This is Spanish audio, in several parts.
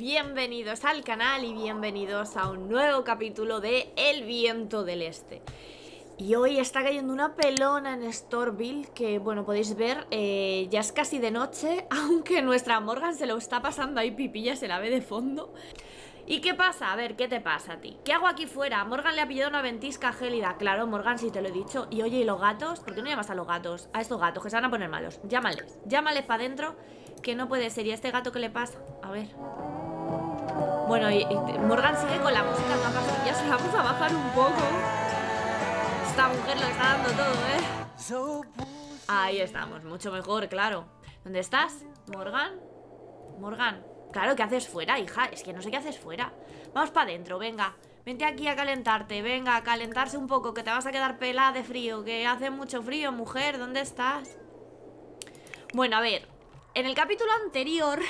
bienvenidos al canal y bienvenidos a un nuevo capítulo de El viento del este Y hoy está cayendo una pelona en Storville que, bueno, podéis ver, eh, ya es casi de noche Aunque nuestra Morgan se lo está pasando ahí pipilla, se la ve de fondo ¿Y qué pasa? A ver, ¿qué te pasa a ti? ¿Qué hago aquí fuera? Morgan le ha pillado una ventisca gélida Claro, Morgan, si te lo he dicho Y oye, ¿y los gatos? ¿Por qué no llamas a los gatos? A estos gatos que se van a poner malos Llámales, llámales para adentro que no puede ser. ¿Y a este gato qué le pasa? A ver. Bueno, este, Morgan sigue con la música Ya se la vamos a bajar un poco. Esta mujer lo está dando todo, ¿eh? Ahí estamos, mucho mejor, claro. ¿Dónde estás? Morgan. Morgan. Claro, ¿qué haces fuera, hija? Es que no sé qué haces fuera. Vamos para adentro, venga. Vente aquí a calentarte, venga, a calentarse un poco, que te vas a quedar pelada de frío, que hace mucho frío, mujer, ¿dónde estás? Bueno, a ver, en el capítulo anterior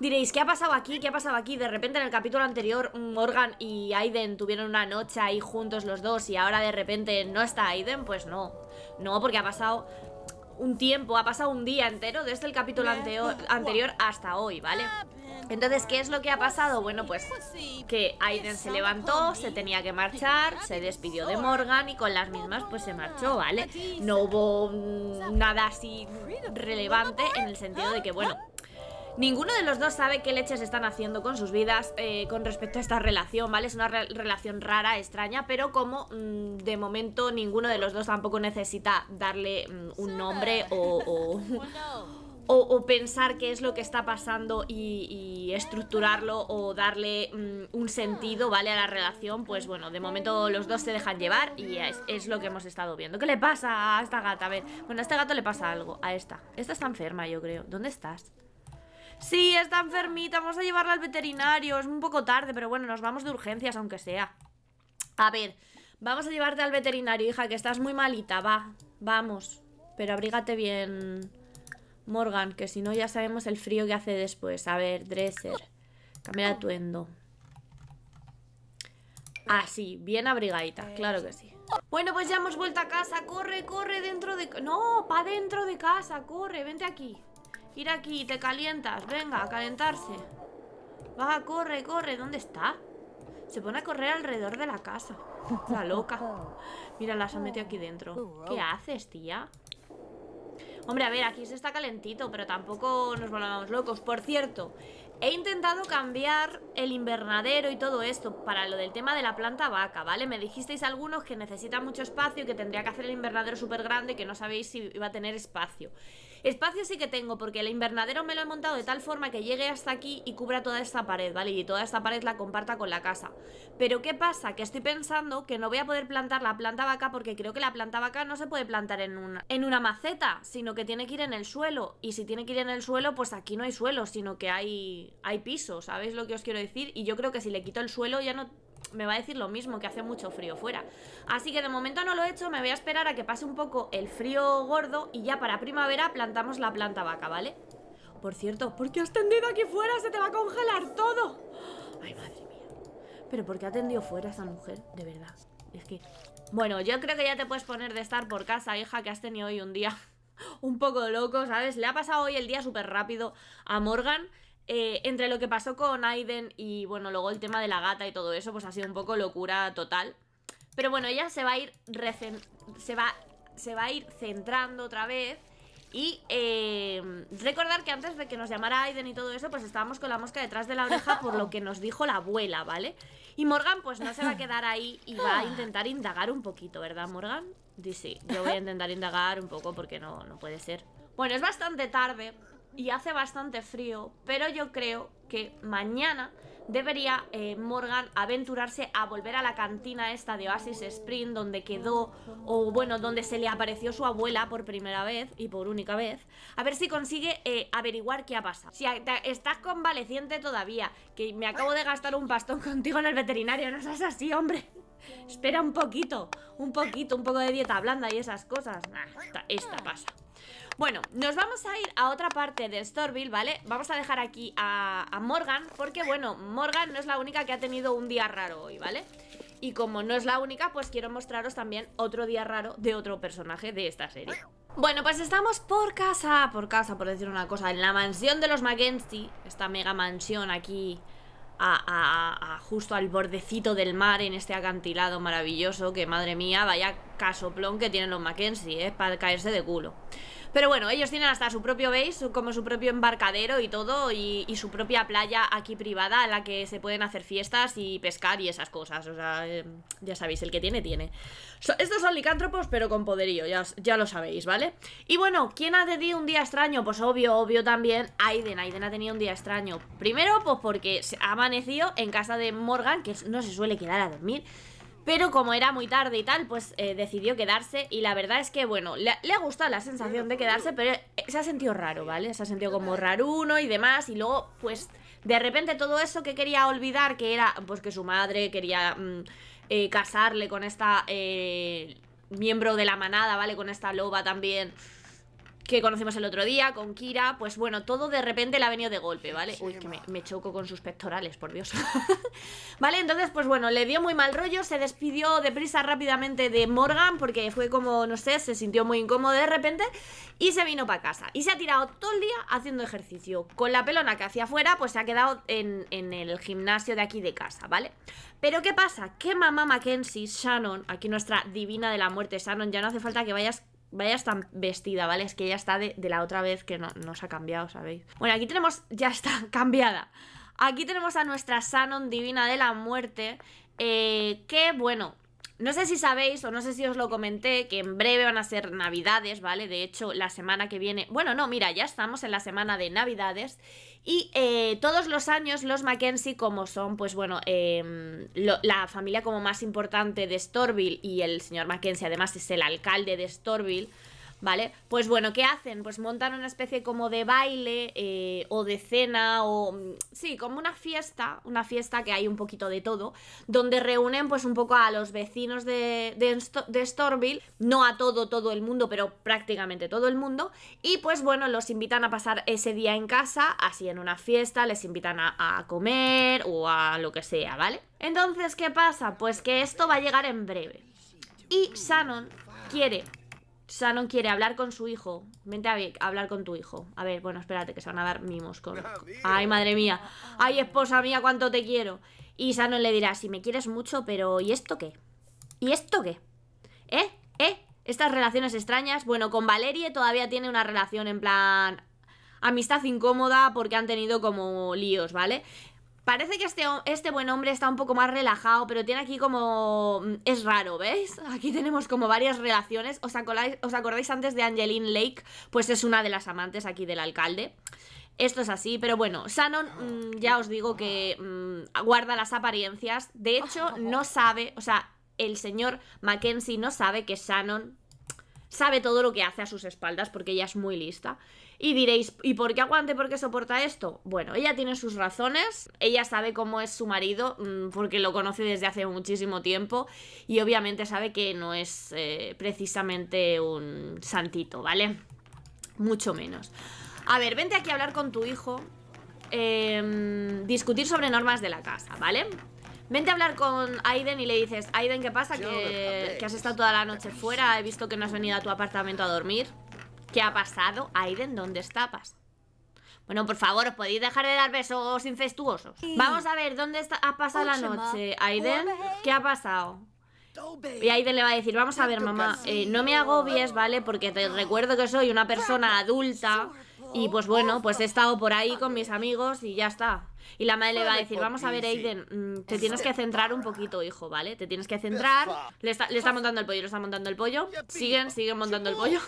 Diréis, ¿qué ha pasado aquí? ¿Qué ha pasado aquí? De repente en el capítulo anterior Morgan y Aiden tuvieron una noche ahí juntos los dos y ahora de repente no está Aiden, pues no. No, porque ha pasado un tiempo, ha pasado un día entero desde el capítulo anterior, hasta hoy, ¿vale? Entonces, ¿qué es lo que ha pasado? Bueno, pues que Aiden se levantó, se tenía que marchar, se despidió de Morgan y con las mismas pues se marchó, ¿vale? No hubo nada así relevante en el sentido de que, bueno, Ninguno de los dos sabe qué leches están haciendo con sus vidas eh, con respecto a esta relación, ¿vale? Es una relación rara, extraña, pero como mm, de momento ninguno de los dos tampoco necesita darle mm, un nombre oh, o, o... pensar qué es lo que está pasando y, estructurarlo o darle mm, un sentido, ¿vale? A la relación, pues bueno, de momento los dos se dejan llevar y es, es, lo que hemos estado viendo. ¿Qué le pasa a esta gata? A ver, bueno, a este gato le pasa algo, a esta. Esta está enferma, yo creo. ¿Dónde estás? Sí, está enfermita, vamos a llevarla al veterinario. Es un poco tarde, pero bueno, nos vamos de urgencias, aunque sea. A ver, vamos a llevarte al veterinario, hija, que estás muy malita, va. Vamos, pero abrígate bien, Morgan, que si no ya sabemos el frío que hace después. A ver, Dresser, de atuendo. Así, ah, sí, bien abrigadita, eh, claro que sí. Bueno, pues ya hemos vuelto a casa. Corre, corre dentro de... No, pa' dentro de casa, corre, vente aquí. Ir aquí, te calientas. Venga, a calentarse. Va, corre, corre. ¿Dónde está? Se pone a correr alrededor de la casa. La loca. Mira, las ha metido aquí dentro. ¿Qué haces, tía? Hombre, a ver, aquí se está calentito, pero tampoco nos volvamos locos. Por cierto, he intentado cambiar el invernadero y todo esto para lo del tema de la planta vaca, ¿vale? Me dijisteis algunos que necesita mucho espacio, y que tendría que hacer el invernadero súper grande, que no sabéis si iba a tener espacio. Espacio sí que tengo, porque el invernadero me lo he montado de tal forma que llegue hasta aquí y cubra toda esta pared, ¿vale? Y toda esta pared la comparta con la casa. Pero ¿qué pasa? Que estoy pensando que no voy a poder plantar la planta vaca porque creo que la planta vaca no se puede plantar en una, en una maceta, sino que tiene que ir en el suelo. Y si tiene que ir en el suelo, pues aquí no hay suelo, sino que hay, hay piso, ¿sabéis lo que os quiero decir? Y yo creo que si le quito el suelo ya no me va a decir lo mismo, que hace mucho frío fuera. Así que de momento no lo he hecho, me voy a esperar a que pase un poco el frío gordo y ya para primavera plantamos la planta vaca, ¿vale? Por cierto, ¿por qué has tendido aquí fuera? Se te va a congelar todo. Ay, madre mía. Pero ¿por qué ha tendido fuera esa mujer? De verdad. Es que... Bueno, yo creo que ya te puedes poner de estar por casa, hija, que has tenido hoy un día un poco loco, ¿sabes? Le ha pasado hoy el día súper rápido a Morgan eh, entre lo que pasó con Aiden y bueno, luego el tema de la gata y todo eso, pues ha sido un poco locura total. Pero bueno, ella se va a ir se va, se va a ir centrando otra vez. Y eh, recordar que antes de que nos llamara Aiden y todo eso, pues estábamos con la mosca detrás de la oreja por lo que nos dijo la abuela, ¿vale? Y Morgan pues no se va a quedar ahí y va a intentar indagar un poquito, ¿verdad Morgan? Sí, sí, yo voy a intentar indagar un poco porque no, no puede ser. Bueno, es bastante tarde, y hace bastante frío, pero yo creo que mañana debería eh, Morgan aventurarse a volver a la cantina esta de Oasis Spring donde quedó, o bueno, donde se le apareció su abuela por primera vez y por única vez, a ver si consigue eh, averiguar qué ha pasado. Si estás convaleciente todavía, que me acabo de gastar un pastón contigo en el veterinario, no seas así, hombre. Espera un poquito, un poquito, un poco de dieta blanda y esas cosas. esta, pasa. Bueno, nos vamos a ir a otra parte de Storville, ¿vale? Vamos a dejar aquí a, a, Morgan, porque bueno, Morgan no es la única que ha tenido un día raro hoy, ¿vale? Y como no es la única, pues quiero mostraros también otro día raro de otro personaje de esta serie. Bueno, pues estamos por casa, por casa, por decir una cosa, en la mansión de los Mackenzie, esta mega mansión aquí a, justo al bordecito del mar en este acantilado maravilloso que madre mía, vaya casoplón que tienen los Mackenzie, ¿eh? es para caerse de culo. Pero bueno, ellos tienen hasta su propio base, como su propio embarcadero y todo, y, su propia playa aquí privada a la que se pueden hacer fiestas y pescar y esas cosas. O sea, eh, ya sabéis, el que tiene, tiene. estos son licántropos, pero con poderío, ya, ya lo sabéis, ¿vale? Y bueno, ¿quién ha tenido un día extraño? Pues obvio, obvio también, Aiden. Aiden ha tenido un día extraño. Primero, pues porque se ha amanecido en casa de Morgan, que no se suele quedar a dormir. Pero como era muy tarde y tal, pues eh, decidió quedarse y la verdad es que, bueno, le, ha gustado la sensación de quedarse, pero eh, se ha sentido raro, ¿vale? Se ha sentido como raro uno y demás y luego, pues, de repente todo eso que quería olvidar, que era, pues, que su madre quería mm, eh, casarle con esta miembro de la manada, ¿vale? Con esta loba también que conocimos el otro día, con Kira, pues bueno, todo de repente le ha venido de golpe, ¿vale? Uy, que me, choco con sus pectorales, por Dios. vale, entonces, pues bueno, le dio muy mal rollo, se despidió deprisa rápidamente de Morgan, porque fue como, no sé, se sintió muy incómodo de repente, y se vino para casa. Y se ha tirado todo el día haciendo ejercicio. Con la pelona que hacía afuera, pues se ha quedado en, en el gimnasio de aquí de casa, ¿vale? Pero ¿qué pasa? Que mamá Mackenzie, Shannon, aquí nuestra divina de la muerte, Shannon, ya no hace falta que vayas Vaya está vestida, ¿vale? Es que ya está de, la otra vez que no, se ha cambiado, ¿sabéis? Bueno, aquí tenemos... Ya está cambiada. Aquí tenemos a nuestra Sanon Divina de la Muerte. Eh, que, bueno, no sé si sabéis o no sé si os lo comenté que en breve van a ser navidades, ¿vale? De hecho, la semana que viene... Bueno, no, mira, ya estamos en la semana de navidades y eh, todos los años los Mackenzie, como son, pues bueno, em, la familia como más importante de Storville y el señor Mackenzie además es el alcalde de Storville, ¿vale? Pues bueno, ¿qué hacen? Pues montan una especie como de baile eh, o de cena o... Mm, sí, como una fiesta, una fiesta que hay un poquito de todo, donde reúnen pues un poco a los vecinos de, de, Stormville, no a todo, todo el mundo, pero prácticamente todo el mundo, y pues bueno, los invitan a pasar ese día en casa, así en una fiesta, les invitan a, a comer o a lo que sea, ¿vale? Entonces, ¿qué pasa? Pues que esto va a llegar en breve. Y Shannon quiere Shannon quiere hablar con su hijo. Vente a, hablar con tu hijo. A ver, bueno, espérate, que se van a dar mimos con... Ay, madre mía. Ay, esposa mía, cuánto te quiero. Y Shannon le dirá, si me quieres mucho, pero ¿y esto qué? ¿Y esto qué? ¿Eh? ¿Eh? Estas relaciones extrañas. Bueno, con Valerie todavía tiene una relación en plan... Amistad incómoda porque han tenido como líos, ¿vale? Parece que este, este buen hombre está un poco más relajado, pero tiene aquí como... Mm, es raro, ¿veis? Aquí tenemos como varias relaciones. ¿Os, acordáis, ¿Os acordáis antes de Angeline Lake? Pues es una de las amantes aquí del alcalde. Esto es así, pero bueno, Shannon mm, ya os digo que mm, guarda las apariencias. De hecho, ah, no sabe, o sea, el señor Mackenzie no sabe que Shannon sabe todo lo que hace a sus espaldas porque ella es muy lista. Y diréis, ¿y por qué aguante? ¿Por qué soporta esto? Bueno, ella tiene sus razones, ella sabe cómo es su marido, mm, porque lo conoce desde hace muchísimo tiempo, y obviamente sabe que no es eh, precisamente un santito, ¿vale? Mucho menos. A ver, vente aquí a hablar con tu hijo, em, discutir sobre normas de la casa, ¿vale? Vente a hablar con Aiden y le dices, Aiden, ¿qué pasa? que has estado toda la noche fuera, he visto que no has venido a tu apartamento a dormir. ¿Qué ha pasado? Aiden, ¿dónde está? bueno, por favor, ¿os podéis dejar de dar besos incestuosos? Vamos a ver, ¿dónde ha pasado la noche? Aiden, ¿qué ha pasado? Y Aiden le va a decir, vamos a ver, mamá, eh, no me agobies, ¿vale? Porque te recuerdo que soy una persona adulta y pues bueno, pues he estado por ahí con mis amigos y ya está. Y la madre le va a decir, vamos a ver, Aiden, mm, te tienes que centrar un poquito, hijo, ¿vale? Te tienes que centrar. le está montando el pollo, le está montando el pollo. Siguen, siguen montando el pollo.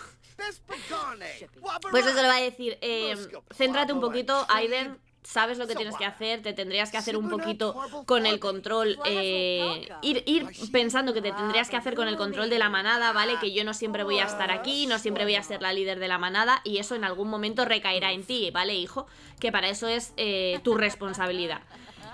Pues eso le va a decir, eh, céntrate un poquito, Aiden, sabes lo que tienes que hacer, te tendrías que hacer un poquito con el control, eh, ir, ir, pensando que te tendrías que hacer con el control de la manada, ¿vale? Que yo no siempre voy a estar aquí, no siempre voy a ser la líder de la manada y eso en algún momento recaerá en ti, ¿vale, hijo? Que para eso es eh, tu responsabilidad.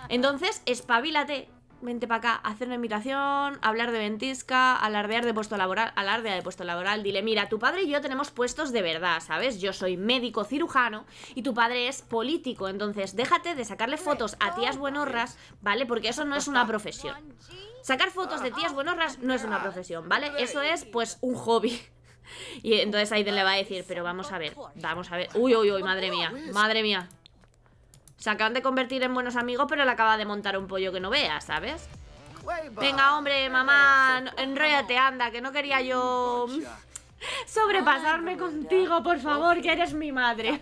Entonces, espabilate vente para acá, hacer una invitación, hablar de ventisca, alardear de puesto laboral, alardea de puesto laboral, dile, mira, tu padre y yo tenemos puestos de verdad, ¿sabes? Yo soy médico cirujano y tu padre es político, entonces déjate de sacarle fotos a tías buenorras, ¿vale? Porque eso no es una profesión. Sacar fotos de tías buenorras no es una profesión, ¿vale? Eso es, pues, un hobby. Y entonces Aiden le va a decir, pero vamos a ver, vamos a ver. Uy, uy, uy, madre mía, madre mía. Se acaban de convertir en buenos amigos, pero le acaba de montar un pollo que no vea, ¿sabes? Venga, hombre, mamá, enrollate, anda, que no quería yo mm, sobrepasarme contigo, por favor, que eres mi madre.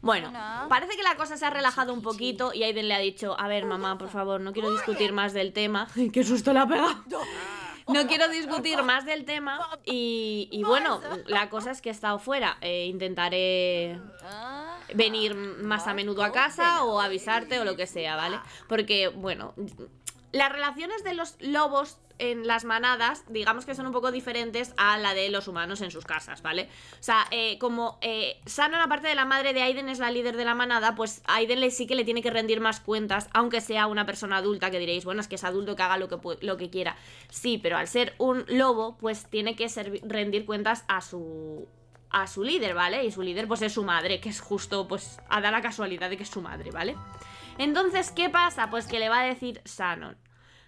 Bueno, parece que la cosa se ha relajado un poquito y Aiden le ha dicho, a ver mamá, por favor, no quiero discutir más del tema. ¡Qué susto la pega! No quiero discutir más del tema y, bueno, la cosa es que he estado fuera. Eh, intentaré venir más a menudo a casa o avisarte o lo que sea, ¿vale? Porque, bueno, las relaciones de los lobos en las manadas, digamos que son un poco diferentes a la de los humanos en sus casas, ¿vale? O sea, eh, como eh, sano aparte de la madre de Aiden, es la líder de la manada, pues Aiden le, sí que le tiene que rendir más cuentas, aunque sea una persona adulta, que diréis, bueno, es que es adulto que haga lo que, lo que quiera. Sí, pero al ser un lobo, pues tiene que rendir cuentas a su a su líder, ¿vale? Y su líder pues es su madre, que es justo pues a dar la casualidad de que es su madre, ¿vale? Entonces, ¿qué pasa? Pues que le va a decir Shannon.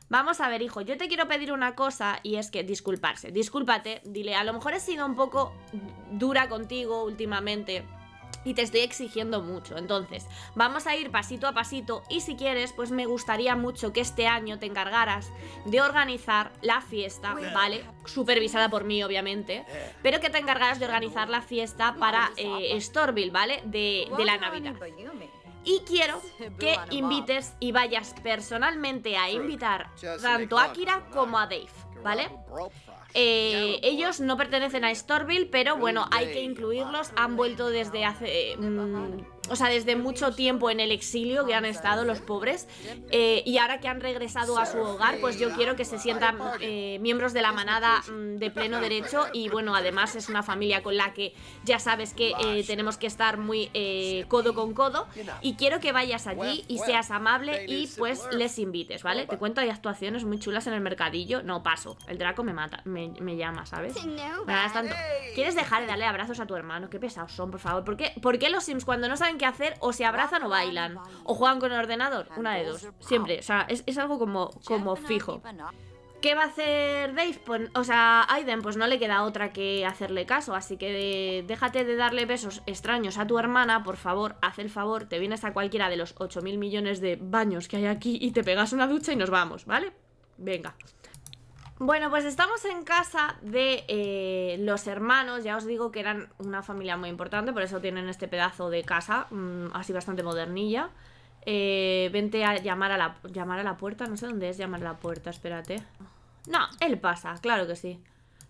Vamos a ver, hijo, yo te quiero pedir una cosa y es que disculparse. Discúlpate, dile, a lo mejor he sido un poco dura contigo últimamente y te estoy exigiendo mucho. Entonces, vamos a ir pasito a pasito y si quieres, pues me gustaría mucho que este año te encargaras de organizar la fiesta, ¿vale? Supervisada por mí, obviamente, eh. pero que te encargaras de organizar la fiesta para pues eh, Storville, ¿vale? De, de la Navidad. Y quiero que invites y vayas personalmente a invitar tanto a Kira como a Dave, ¿vale? Eh, ellos no pertenecen a Storville, pero bueno, hay que incluirlos. Han vuelto desde hace... Mm, o sea, desde mucho tiempo en el exilio que han estado los pobres eh, y ahora que han regresado a su hogar, pues yo quiero que se sientan eh, miembros de la manada mm, de pleno derecho y bueno, además es una familia con la que ya sabes que tenemos que estar muy codo con codo y quiero que vayas allí y seas amable y pues les invites, ¿vale? Te cuento, hay actuaciones muy chulas en el mercadillo, no paso, el Draco me mata, me, llama, ¿sabes? ¿Quieres dejar de darle abrazos a tu hermano? Qué pesados son, por favor. ¿Por qué, los Sims cuando no saben qué hacer o se abrazan o bailan? ¿O juegan con el ordenador? Una de dos. Siempre. O sea, es, algo como, como fijo. ¿Qué va a hacer Dave? Pues, o sea, Aiden, pues no le queda otra que hacerle caso, así que déjate de darle besos extraños a tu hermana, por favor, haz el favor, te vienes a cualquiera de los 8.000 millones de baños que hay aquí y te pegas una ducha y nos vamos, ¿vale? Venga. Bueno, pues estamos en casa de eh, los hermanos, ya os digo que eran una familia muy importante, por eso tienen este pedazo de casa, mm, así bastante modernilla. Eh, vente a llamar a, la, llamar a la puerta, no sé dónde es llamar a la puerta, espérate. No, él pasa, claro que sí.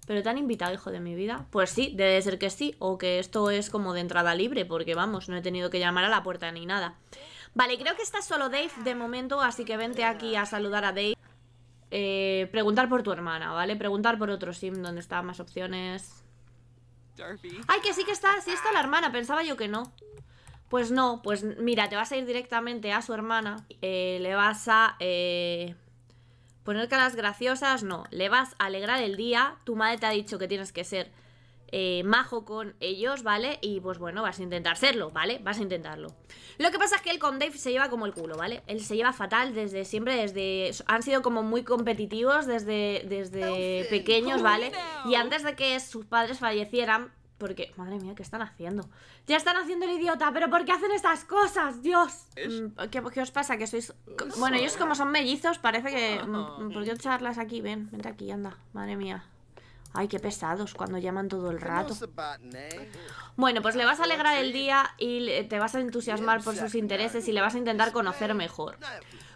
¿Pero te han invitado, hijo de mi vida? Pues sí, debe ser que sí, o que esto es como de entrada libre, porque vamos, no he tenido que llamar a la puerta ni nada. Vale, creo que está solo Dave de momento, así que vente aquí a saludar a Dave. Eh, preguntar por tu hermana, ¿vale? Preguntar por otro sim donde están más opciones. Ay, que sí que está, sí está la hermana, pensaba yo que no. Pues no, pues mira, te vas a ir directamente a su hermana, eh, le vas a eh, poner caras graciosas, no, le vas a alegrar el día, tu madre te ha dicho que tienes que ser eh, majo con ellos, ¿vale? Y pues bueno, vas a intentar serlo, ¿vale? Vas a intentarlo. Lo que pasa es que él con Dave se lleva como el culo, ¿vale? Él se lleva fatal desde siempre, desde... Han sido como muy competitivos desde, desde pequeños, oh, ¿vale? Y antes de que sus padres fallecieran, porque, madre mía, ¿qué están haciendo? Ya están haciendo el idiota, pero ¿por qué hacen estas cosas? Dios. Mm, ¿Qué, os pasa? Que sois... Bueno, ellos como son mellizos, parece que... Mm, ah, ¿Por qué charlas aquí? Ven, vente aquí, anda. Madre mía. Ay, qué pesados cuando llaman todo el rato. Bueno, pues le vas a alegrar el día y te vas a entusiasmar por sus intereses y le vas a intentar conocer mejor.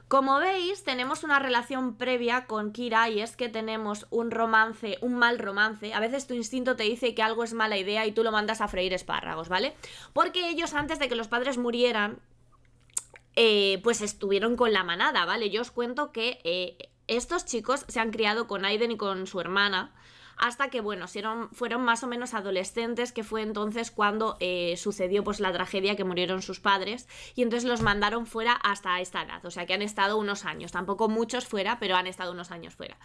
Como veis, tenemos una relación previa con Kira y es que tenemos un romance, un mal romance. A veces tu instinto te dice que algo es mala idea y tú lo mandas a freír espárragos, ¿vale? Porque ellos antes de que los padres murieran, eh, pues estuvieron con la manada, ¿vale? Yo os cuento que eh, estos chicos se han criado con Aiden y con su hermana hasta que, bueno, fueron, más o menos adolescentes, que fue entonces cuando eh, sucedió pues la tragedia que murieron sus padres, y entonces los mandaron fuera hasta esta edad, o sea que han estado unos años, tampoco muchos fuera, pero han estado unos años fuera.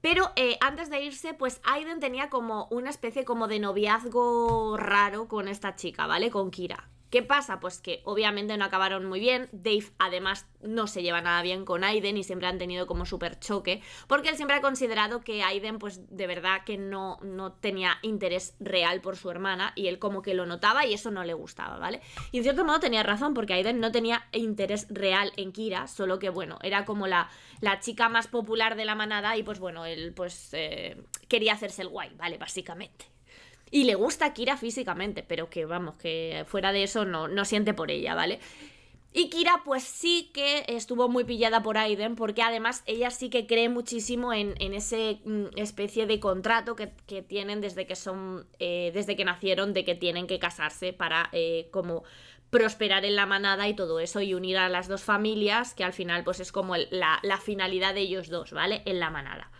Pero eh, antes de irse, pues Aiden tenía como una especie como de noviazgo raro con esta chica, ¿vale? Con Kira. ¿Qué pasa? Pues que obviamente no acabaron muy bien. Dave además no se lleva nada bien con Aiden y siempre han tenido como súper choque, porque él siempre ha considerado que Aiden pues de verdad que no, no tenía interés real por su hermana y él como que lo notaba y eso no le gustaba, ¿vale? Y en cierto modo tenía razón porque Aiden no tenía interés real en Kira, solo que bueno, era como la, la chica más popular de la manada y pues bueno, él pues eh, quería hacerse el guay, ¿vale? Básicamente y le gusta a Kira físicamente, pero que vamos, que fuera de eso no, no siente por ella, ¿vale? Y Kira pues sí que estuvo muy pillada por Aiden porque además ella sí que cree muchísimo en, ese mm, especie de contrato que, tienen desde que son, eh, desde que nacieron, de que tienen que casarse para eh, como prosperar en la manada y todo eso y unir a las dos familias que al final pues es como la finalidad de ellos dos, ¿vale? En la manada.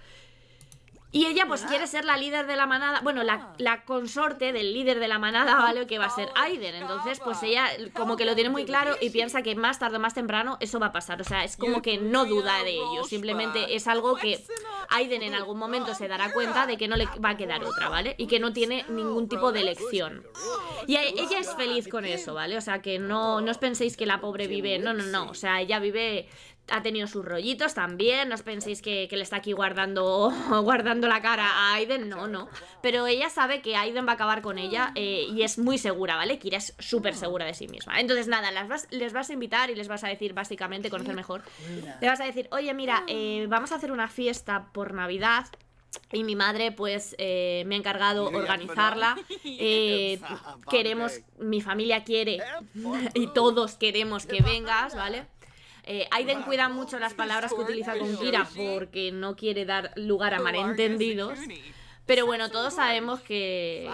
Y ella pues ah. quiere ser la líder de la manada, bueno, la, ah. consorte del líder de la manada, ¿vale? Que va a ser Aiden. Entonces pues ella como que lo tiene muy claro y piensa que más tarde o más temprano eso va a pasar. O sea, es como que no duda de ello. Simplemente es algo que Aiden en algún momento se dará cuenta de que no le va a quedar otra, ¿vale? Y que no tiene ningún tipo de elección. Y ella es feliz con eso, ¿vale? O sea, que no, no os penséis que la pobre vive... No, no, no. O sea, ella vive ha tenido sus rollitos también. No os penséis que, le está aquí guardando, guardando la cara a Aiden. No, no. Pero ella sabe que Aiden va a acabar con ella eh, y es muy segura, ¿vale? Kira es súper segura de sí misma. Entonces, nada, las les vas a invitar y les vas a decir, básicamente, conocer mejor. Le vas a decir, oye, mira, eh, vamos a hacer una fiesta por Navidad. Y mi madre, pues, eh, me ha encargado organizarla. queremos, mi familia quiere y todos queremos que vengas, ¿vale? Eh, Aiden cuida mucho las palabras que utiliza con Kira porque no quiere dar lugar a malentendidos. Pero bueno, todos sabemos que,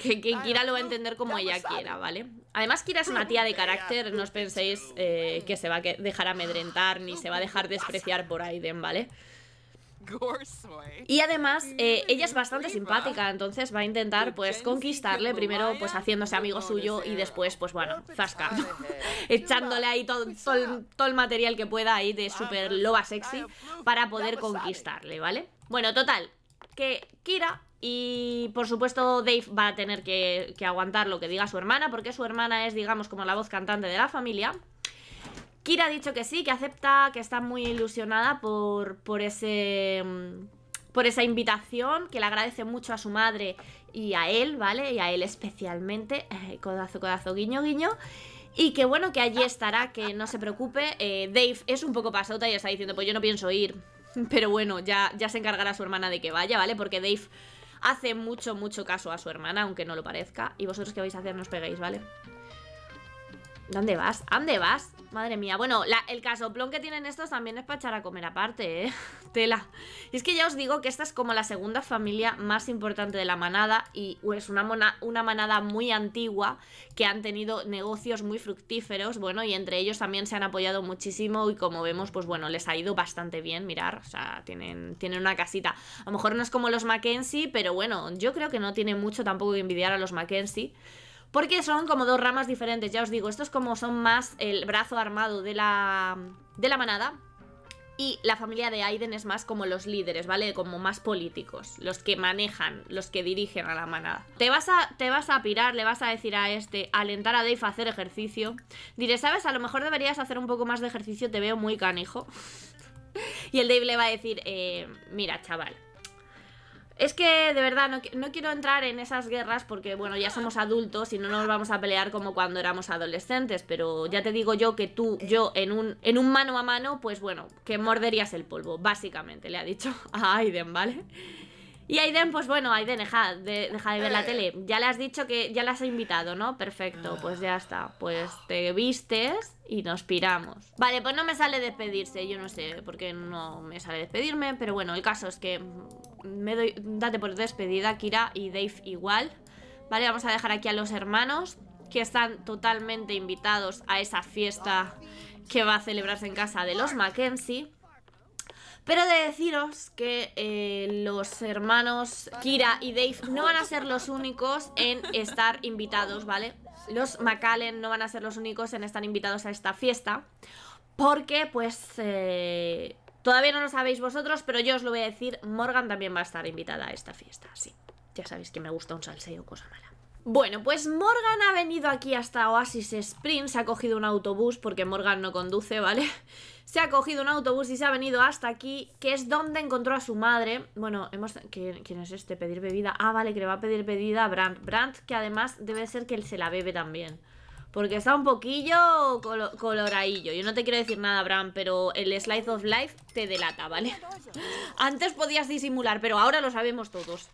que, Kira lo va a entender como ella quiera, ¿vale? Además, Kira es una tía de carácter, no os penséis eh, que se va a dejar amedrentar ni se va a dejar despreciar por Aiden, ¿vale? vale y además, eh, ella es bastante simpática, entonces va a intentar pues conquistarle primero pues haciéndose amigo suyo y después pues bueno, zasca, echándole ahí todo, pues todo, el material que pueda ahí de super loba sexy para poder conquistarle, ¿vale? Bueno, total, que Kira y por supuesto Dave va a tener que, que, aguantar lo que diga su hermana porque su hermana es digamos como la voz cantante de la familia Kira ha dicho que sí, que acepta, que está muy ilusionada por, por ese mm, por esa invitación, que le agradece mucho a su madre y a él, ¿vale? Y a él especialmente, codazo, codazo, guiño, guiño. Y que bueno, que allí estará, que no se preocupe. Eh, Dave es un poco pasota y está diciendo, pues yo no pienso ir. Pero bueno, ya, ya se encargará su hermana de que vaya, ¿vale? Porque Dave hace mucho, mucho caso a su hermana, aunque no lo parezca. Y vosotros que vais a hacer, nos peguéis, ¿vale? ¿Dónde vas? ¿A dónde vas? Madre mía, bueno, la, el casoplón que tienen estos también es para echar a comer aparte, ¿eh? Tela. Y es que ya os digo que esta es como la segunda familia más importante de la manada y es una, una manada muy antigua que han tenido negocios muy fructíferos, bueno, y entre ellos también se han apoyado muchísimo y como vemos, pues bueno, les ha ido bastante bien, mirar, o sea, tienen, tienen una casita. A lo mejor no es como los Mackenzie, pero bueno, yo creo que no tiene mucho tampoco que envidiar a los Mackenzie. Porque son como dos ramas diferentes, ya os digo, estos como son más el brazo armado de la, de la manada. Y la familia de Aiden es más como los líderes, ¿vale? Como más políticos, los que manejan, los que dirigen a la manada. Te vas a, te vas a pirar, le vas a decir a este, alentar a Dave a hacer ejercicio. Diré, ¿sabes? A lo mejor deberías hacer un poco más de ejercicio, te veo muy canijo. y el Dave le va a decir, eh, mira, chaval, es que de verdad no, quiero entrar en esas guerras porque, bueno, ya somos adultos y no nos vamos a pelear como cuando éramos adolescentes, pero ya te digo yo que tú, yo, en un, en un mano a mano, pues bueno, que morderías el polvo, básicamente, le ha dicho a Aiden, ¿vale? Y Aiden, pues bueno, Aiden, deja de, de ver la eh. tele. Ya le has dicho que ya las has invitado, ¿no? Perfecto, pues ya está. Pues te vistes y nos piramos. Vale, pues no me sale despedirse, yo no sé por qué no me sale despedirme, pero bueno, el caso es que me doy, date por despedida, Kira y Dave igual. Vale, vamos a dejar aquí a los hermanos que están totalmente invitados a esa fiesta que va a celebrarse en casa de los Mackenzie. Pero de deciros que eh, los hermanos Kira y Dave no van a ser los únicos en estar invitados, ¿vale? Los McAllen no van a ser los únicos en estar invitados a esta fiesta. Porque, pues, eh, todavía no lo sabéis vosotros, pero yo os lo voy a decir, Morgan también va a estar invitada a esta fiesta, sí. Ya sabéis que me gusta un salseo, cosa mala. Bueno, pues Morgan ha venido aquí hasta Oasis Springs, ha cogido un autobús porque Morgan no conduce, ¿vale? se ha cogido un autobús y se ha venido hasta aquí, que es donde encontró a su madre. Bueno, hemos... ¿Quién, es este? Pedir bebida. Ah, vale, que le va a pedir bebida a Brandt. Brandt, que además debe ser que él se la bebe también. Porque está un poquillo coloraillo. Yo no te quiero decir nada, Bran, pero el Slice of Life te delata, ¿vale? Antes podías disimular, pero ahora lo sabemos todos.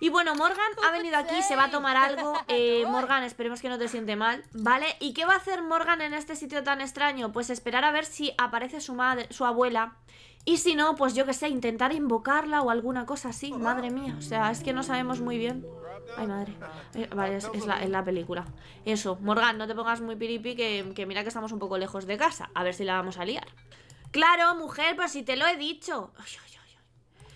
Y bueno, Morgan ha venido aquí, se va a tomar algo. Eh, Morgan, esperemos que no te siente mal, ¿vale? ¿Y qué va a hacer Morgan en este sitio tan extraño? Pues esperar a ver si aparece su madre, su abuela. Y si no, pues yo qué sé, intentar invocarla o alguna cosa así. Madre mía, o sea, es que no sabemos muy bien. Ay, madre. Eh, vale, es, la, es, la, película. Eso, Morgan, no te pongas muy piripi que, que mira que estamos un poco lejos de casa. A ver si la vamos a liar. Claro, mujer, pues si te lo he dicho.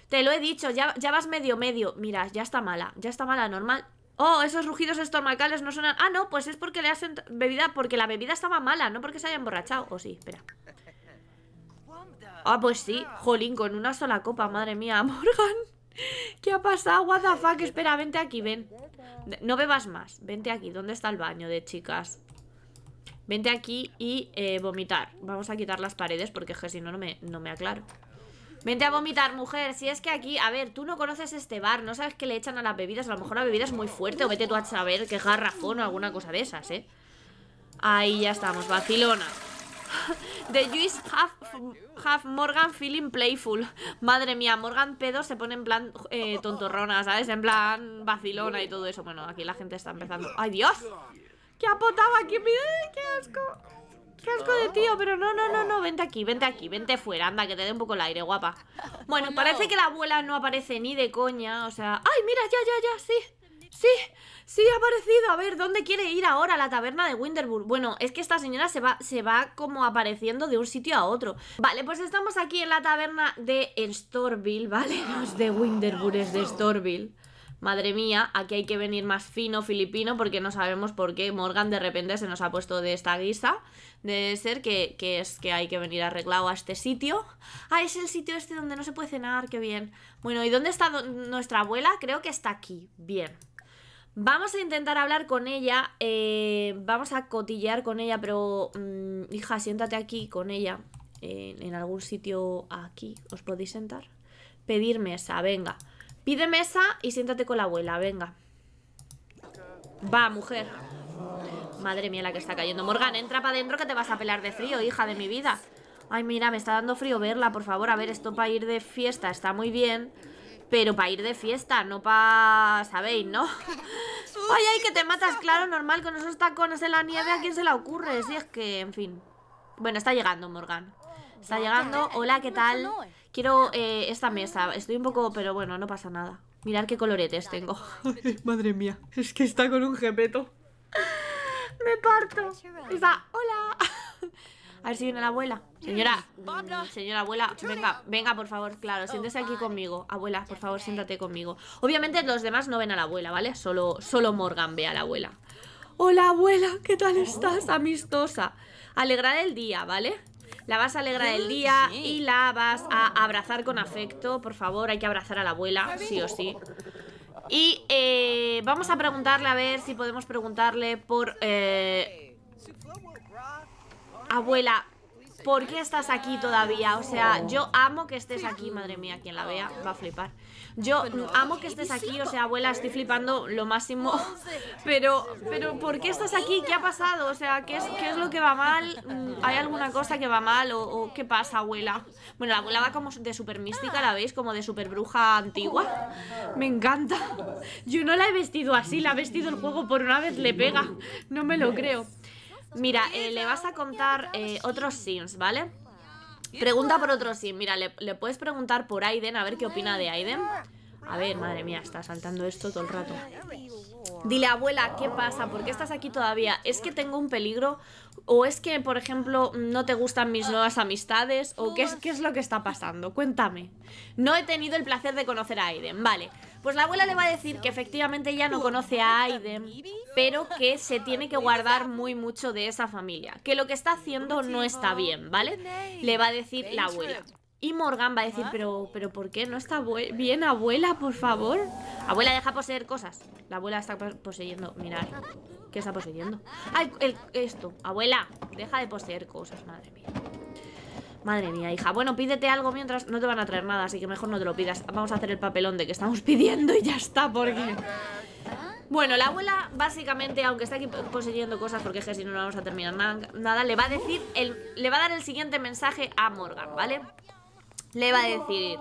Te lo he dicho, ya, vas medio medio. Mira, ya está mala, ya está mala, normal. Oh, esos rugidos estomacales no suenan... Ah, no, pues es porque le hacen bebida... Porque la bebida estaba mala, no porque se haya emborrachado. O oh, sí, espera. Ah, pues sí. Jolín, con una sola copa, madre mía. Morgan, ¿qué ha pasado? What the fuck? Espera, vente aquí, ven. No bebas más. Vente aquí. ¿Dónde está el baño de chicas? Vente aquí y eh, vomitar. Vamos a quitar las paredes porque es si no, no me, no me aclaro. Vente a vomitar, mujer. Si es que aquí, a ver, tú no conoces este bar, no sabes qué le echan a las bebidas. A lo mejor la bebida es muy fuerte o vete tú a saber qué garrafón o alguna cosa de esas, ¿eh? Ahí ya estamos, vacilona The Juice half, Morgan feeling playful. Madre mía, Morgan pedo se pone en plan eh, tontorrona, ¿sabes? En plan vacilona y todo eso. Bueno, aquí la gente está empezando. ¡Ay, Dios! ¡Qué apotaba, aquí! ¡Qué asco! Frasco de tío, pero no, no, no, no. Vente aquí, vente aquí, vente fuera. Anda, que te dé un poco el aire, guapa. Bueno, parece que la abuela no aparece ni de coña. O sea. ¡Ay, mira! Ya, ya, ya, sí. Sí, sí ha aparecido. A ver, ¿dónde quiere ir ahora? La taberna de Winterbur? Bueno, es que esta señora se va, se va como apareciendo de un sitio a otro. Vale, pues estamos aquí en la taberna de Storville, ¿vale? Los de Winterburg, es de Storville madre mía, aquí hay que venir más fino filipino porque no sabemos por qué Morgan de repente se nos ha puesto de esta guisa. Debe ser que, es que hay que venir arreglado a este sitio. Ah, es el sitio este donde no se puede cenar, qué bien. Bueno, ¿y dónde está nuestra abuela? Creo que está aquí. Bien. Vamos a intentar hablar con ella, eh, vamos a cotillear con ella, pero mm, hija, siéntate aquí con ella, eh, en algún sitio aquí, os podéis sentar. Pedir mesa, venga. Pide mesa y siéntate con la abuela, venga. Va, mujer. Madre mía la que está cayendo. Morgan, entra para adentro que te vas a pelar de frío, hija de mi vida. Ay, mira, me está dando frío verla, por favor. A ver, esto para ir de fiesta está muy bien. Pero para ir de fiesta, no para... ¿Sabéis, no? Ay, ay, que te matas, claro, normal. Con esos tacones en la nieve, ¿a quién se le ocurre? Si es que, en fin. Bueno, está llegando Morgan. Está llegando. Hola, ¿qué tal? Quiero eh, esta mesa. Estoy un poco, pero bueno, no pasa nada. Mirad qué coloretes tengo. Madre mía, es que está con un jepeto. Me parto. Está, hola. A ver si viene la abuela. Señora, mm, señora abuela, venga, venga, por favor, claro, oh, siéntese aquí conmigo. Abuela, por favor, siéntate conmigo. Obviamente los demás no ven a la abuela, ¿vale? Solo, solo Morgan ve a la abuela. Hola, abuela, ¿qué tal oh. estás? Amistosa. Alegrar el día, ¿vale? la vas a alegrar el ah, día y la vas a abrazar con afecto. Por favor, hay que abrazar a la abuela, sí o sí. Y eh, vamos a preguntarle, a ver si podemos preguntarle por... Eh, abuela, ¿por qué estás aquí todavía? O sea, yo amo que estés aquí, madre mía, quien la vea va a flipar. Yo amo que estés aquí, o sea, abuela, estoy flipando lo máximo. Pero, pero ¿por qué estás aquí? ¿Qué ha pasado? O sea, ¿qué es, qué es lo que va mal? Mm, ¿Hay alguna cosa que va mal? ¿O, qué pasa, abuela? Bueno, la abuela va como de super mística, ¿la veis? Como de super bruja antigua. Me encanta. Yo no la he vestido así, la ha vestido el juego por una vez, le pega. No me lo creo. Mira, eh, le vas a contar eh, otros sims, ¿vale? Pregunta por otro sí. Mira, le, puedes preguntar por Aiden, a ver qué opina de Aiden. A ver, madre mía, está saltando esto todo el rato. Dile, abuela, ¿qué pasa? ¿Por qué estás aquí todavía? ¿Es que tengo un peligro? ¿O es que, por ejemplo, no te gustan mis nuevas amistades? ¿O qué es, qué es lo que está pasando? Cuéntame. No he tenido el placer de conocer a Aiden. Vale, pues la abuela le va a decir que efectivamente ella no conoce a Aiden, pero que se tiene que guardar muy mucho de esa familia, que lo que está haciendo no está bien, ¿vale? Le va a decir la abuela. Y Morgan va a decir, pero, pero ¿por qué no está bien, abuela, por favor? Abuela, deja poseer cosas. La abuela está poseyendo, mirar. ¿Qué está poseyendo? ¡Ay, esto. Abuela, deja de poseer cosas, madre mía. Madre mía, hija. Bueno, pídete algo mientras no te van a traer nada, así que mejor no te lo pidas. Vamos a hacer el papelón de que estamos pidiendo y ya está, porque... Bueno, la abuela básicamente, aunque está aquí poseyendo cosas, porque es que si no, no vamos a terminar nada, le va a decir, el, le va a dar el siguiente mensaje a Morgan, ¿vale? Le va a decir,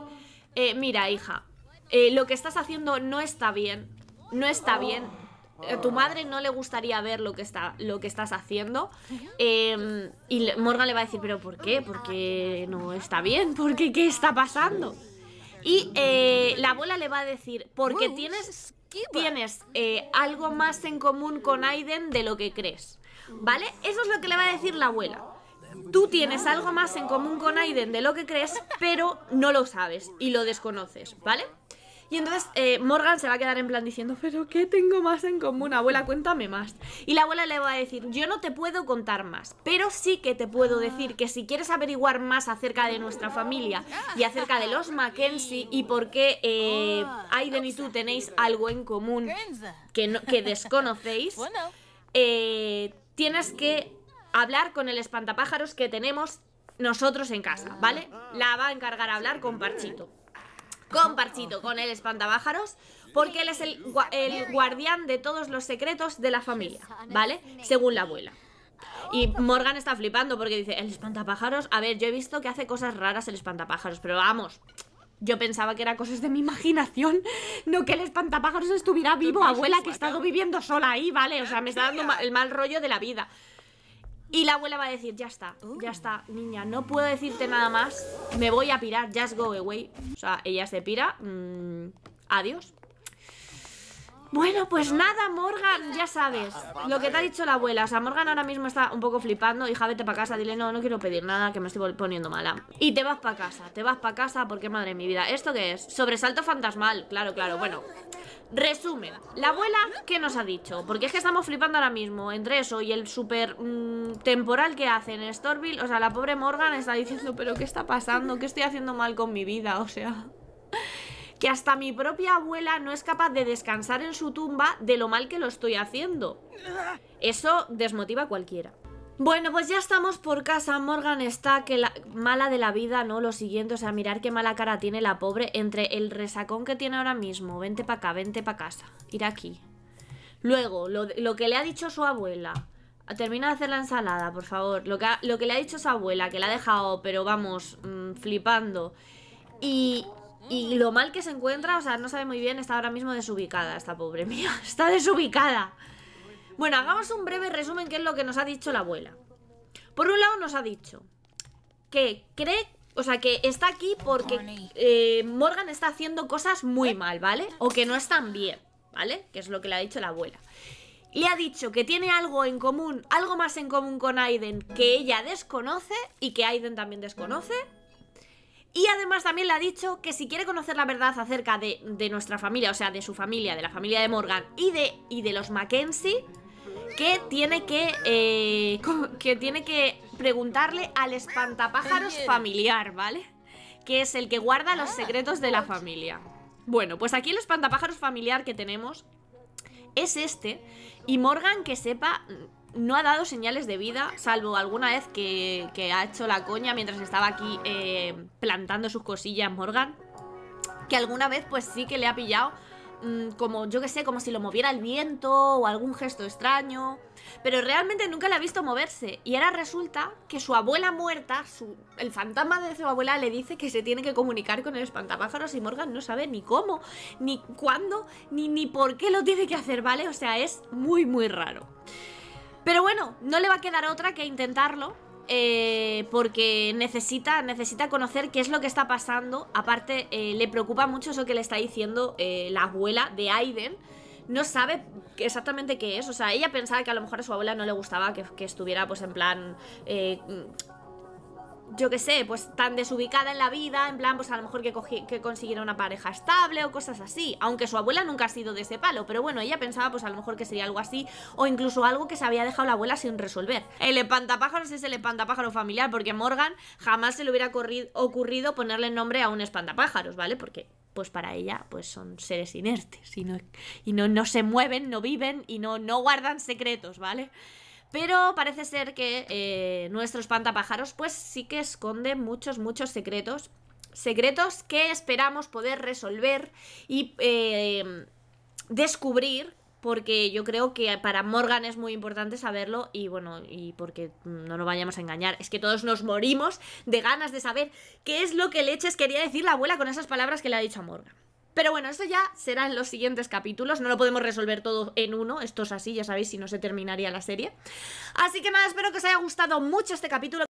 eh, mira hija, eh, lo que estás haciendo no está bien, no está bien, tu madre no le gustaría ver lo que, está, lo que estás haciendo. Em, y Morgan le va a decir, pero ¿por qué? Porque no está bien, porque ¿qué está pasando? Y eh, la abuela le va a decir, porque tienes, tienes eh, algo más en común con Aiden de lo que crees. ¿Vale? Eso es lo que le va a decir la abuela. Tú tienes algo más en común con Aiden de lo que crees, pero no lo sabes y lo desconoces, ¿vale? Y entonces eh, Morgan se va a quedar en plan diciendo, pero ¿qué tengo más en común? Abuela, cuéntame más. Y la abuela le va a decir, yo no te puedo contar más, pero sí que te puedo decir que si quieres averiguar más acerca de nuestra familia y acerca de los Mackenzie y por qué eh, Aiden y tú tenéis algo en común que, que desconocéis, eh, tienes que hablar con el espantapájaros que tenemos nosotros en casa, ¿vale? La va a encargar a hablar con Parchito con Parchito, con el espantapájaros, porque él es el, guardián de todos los secretos de la familia, ¿vale? Según la abuela. Y Morgan está flipando porque dice, el espantapájaros, a ver, yo he visto que hace cosas raras el espantapájaros, pero vamos, yo pensaba que eran cosas de mi imaginación, no que el espantapájaros estuviera vivo, abuela, que he estado viviendo sola ahí, ¿vale? O sea, me está dando el mal rollo de la vida. Y la abuela va a decir, ya está, ya está, niña, no puedo decirte nada más. Me voy a pirar, just go away. O sea, ella se pira. Mm, adiós. Bueno, pues nada, Morgan, ya sabes Lo que te ha dicho la abuela, o sea, Morgan ahora mismo está un poco flipando Hija, vete para casa, dile, no, no quiero pedir nada Que me estoy poniendo mala Y te vas para casa, te vas para casa porque, madre mi vida ¿Esto qué es? Sobresalto fantasmal, claro, claro, bueno Resumen, la abuela, ¿qué nos ha dicho? Porque es que estamos flipando ahora mismo Entre eso y el súper mm, temporal que hace en Storville O sea, la pobre Morgan está diciendo Pero ¿qué está pasando? ¿Qué estoy haciendo mal con mi vida? O sea que hasta mi propia abuela no es capaz de descansar en su tumba de lo mal que lo estoy haciendo. Eso desmotiva a cualquiera. Bueno, pues ya estamos por casa. Morgan está que mala de la vida, ¿no? Lo siguiente, o sea, mirar qué mala cara tiene la pobre entre el resacón que tiene ahora mismo. Vente para acá, vente para casa. Ir aquí. Luego, lo, que le ha dicho su abuela. Termina de hacer la ensalada, por favor. Lo que, lo que le ha dicho su abuela, que la ha dejado, pero vamos, mm, flipando. Y, y mm. lo mal que se encuentra, o sea, no sabe muy bien, está ahora mismo desubicada esta pobre mía. Está desubicada. Bueno, hagamos un breve resumen qué es lo que nos ha dicho la abuela. Por un lado nos ha dicho que cree, o sea, que está aquí porque eh, Morgan está haciendo cosas muy eh. mal, ¿vale? O que no están bien, ¿vale? Que es lo que le ha dicho la abuela. Le ha dicho que tiene algo en común, algo más en común con Aiden que ella desconoce y que Aiden también desconoce y además también le ha dicho que si quiere conocer la verdad acerca de, nuestra familia, o sea, de su familia, de la familia de Morgan y de, y de los Mackenzie, que tiene que, eh, que tiene que preguntarle al espantapájaros familiar, ¿vale? Que es el que guarda los ah, secretos de la familia. Bueno, pues aquí el espantapájaros familiar que tenemos es este. Y Morgan que sepa no ha dado señales de vida, salvo alguna vez que, ha hecho la coña mientras estaba aquí eh, plantando sus cosillas Morgan. Que alguna vez pues sí que le ha pillado mm, como, yo que sé, como si lo moviera el viento o algún gesto extraño. Pero realmente nunca le ha visto moverse. Y ahora resulta que su abuela muerta, el fantasma de su abuela le dice que se tiene que comunicar con el espantapájaros y Morgan no sabe ni cómo, ni cuándo, ni, ni por qué lo tiene que hacer, ¿vale? O sea, es muy, muy raro. Pero bueno, no le va a quedar otra que intentarlo. Eh, porque necesita, necesita conocer qué es lo que está pasando. Aparte, eh, le preocupa mucho eso que le está diciendo eh, la abuela de Aiden. No sabe exactamente qué es. O sea, ella pensaba que a lo mejor a su abuela no le gustaba que, que estuviera, pues, en plan yo qué sé, pues tan desubicada en la vida, en plan, pues a lo mejor que, que consiguiera una pareja estable o cosas así. Aunque su abuela nunca ha sido de ese palo, pero bueno, ella pensaba pues a lo mejor que sería algo así o incluso algo que se había dejado la abuela sin resolver. El espantapájaros es el espantapájaro familiar porque Morgan jamás se le hubiera ocurrido ponerle nombre a un espantapájaros, ¿vale? Porque pues para ella pues son seres inertes y no, y no, no se mueven, no viven y no, no guardan secretos, ¿vale? Pero parece ser que eh, nuestros pantapájaros pues sí que esconden muchos, muchos secretos. Secretos que esperamos poder resolver y eh, descubrir porque yo creo que para Morgan es muy importante saberlo y bueno, y porque no nos vayamos a engañar, es que todos nos morimos de ganas de saber qué es lo que leches quería decir la abuela con esas palabras que le ha dicho a Morgan. Pero bueno, eso ya será en los siguientes capítulos. No lo podemos resolver todo en uno. Esto es así, ya sabéis, si no se terminaría la serie. Así que nada, espero que os haya gustado mucho este capítulo.